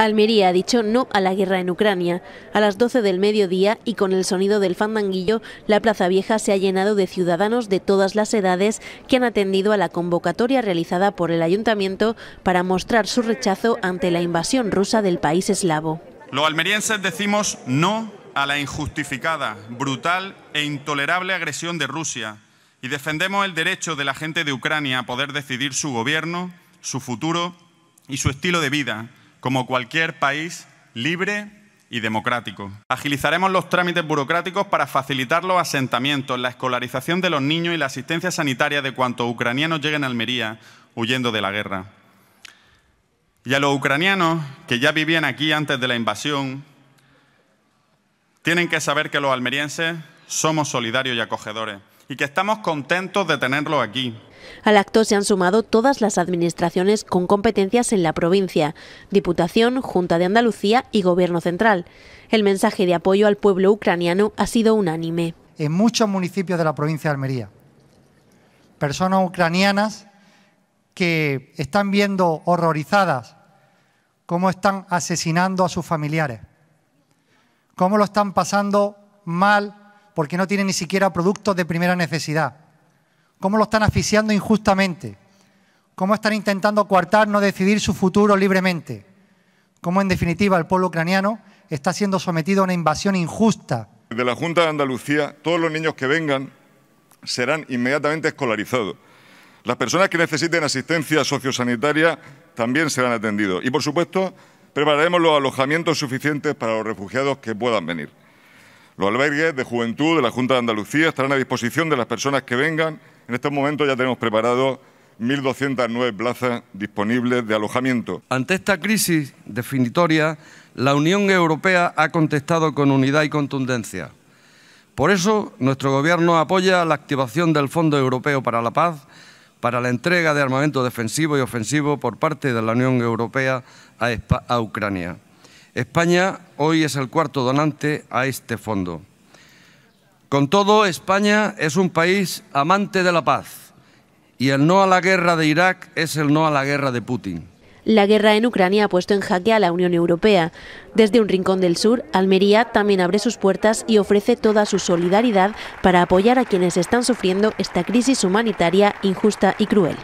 Almería ha dicho no a la guerra en Ucrania. A las 12 del mediodía y con el sonido del fandanguillo, la Plaza Vieja se ha llenado de ciudadanos de todas las edades que han atendido a la convocatoria realizada por el ayuntamiento para mostrar su rechazo ante la invasión rusa del país eslavo. Los almerienses decimos no a la injustificada, brutal e intolerable agresión de Rusia y defendemos el derecho de la gente de Ucrania a poder decidir su gobierno, su futuro y su estilo de vida como cualquier país libre y democrático. Agilizaremos los trámites burocráticos para facilitar los asentamientos, la escolarización de los niños y la asistencia sanitaria de cuantos ucranianos lleguen a Almería huyendo de la guerra. Y a los ucranianos que ya vivían aquí antes de la invasión, tienen que saber que los almerienses somos solidarios y acogedores y que estamos contentos de tenerlo aquí. Al acto se han sumado todas las administraciones con competencias en la provincia, Diputación, Junta de Andalucía y Gobierno Central. El mensaje de apoyo al pueblo ucraniano ha sido unánime. En muchos municipios de la provincia de Almería, personas ucranianas que están viendo horrorizadas cómo están asesinando a sus familiares, cómo lo están pasando mal porque no tiene ni siquiera productos de primera necesidad. Cómo lo están asfixiando injustamente. Cómo están intentando coartar no decidir su futuro libremente. Cómo en definitiva el pueblo ucraniano está siendo sometido a una invasión injusta. De la Junta de Andalucía, todos los niños que vengan serán inmediatamente escolarizados. Las personas que necesiten asistencia sociosanitaria también serán atendidos. Y, por supuesto, prepararemos los alojamientos suficientes para los refugiados que puedan venir. Los albergues de juventud de la Junta de Andalucía estarán a disposición de las personas que vengan. En estos momentos ya tenemos preparados 1.209 plazas disponibles de alojamiento. Ante esta crisis definitoria, la Unión Europea ha contestado con unidad y contundencia. Por eso, nuestro Gobierno apoya la activación del Fondo Europeo para la Paz para la entrega de armamento defensivo y ofensivo por parte de la Unión Europea a, a Ucrania. España hoy es el cuarto donante a este fondo. Con todo, España es un país amante de la paz y el no a la guerra de Irak es el no a la guerra de Putin. La guerra en Ucrania ha puesto en jaque a la Unión Europea. Desde un rincón del sur, Almería también abre sus puertas y ofrece toda su solidaridad para apoyar a quienes están sufriendo esta crisis humanitaria injusta y cruel.